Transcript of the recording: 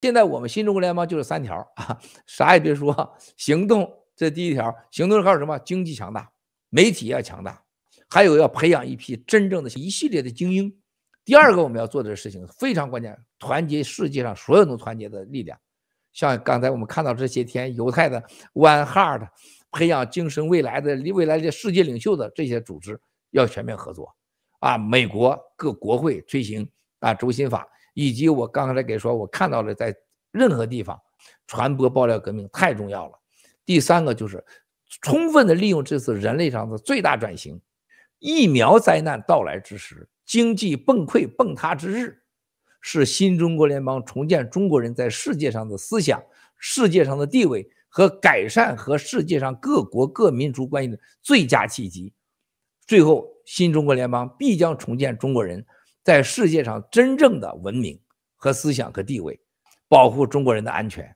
现在我们新中国联邦就是三条啊，啥也别说，行动这第一条，行动是靠什么？经济强大，媒体要强大，还有要培养一批真正的、一系列的精英。第二个我们要做的事情非常关键，团结世界上所有能团结的力量。像刚才我们看到这些天，犹太的 One Heart，培养精神未来的、未来的世界领袖的这些组织要全面合作。啊，美国各国会推行啊，轴心法。以及我刚才给说，我看到了在任何地方，传播爆料革命太重要了。第三个就是充分的利用这次人类上的最大转型，疫苗灾难到来之时，经济崩溃崩塌之日，是新中国联邦重建中国人在世界上的思想、世界上的地位和改善和世界上各国各民族关系的最佳契机。最后，新中国联邦必将重建中国人。在世界上真正的文明和思想和地位，保护中国人的安全。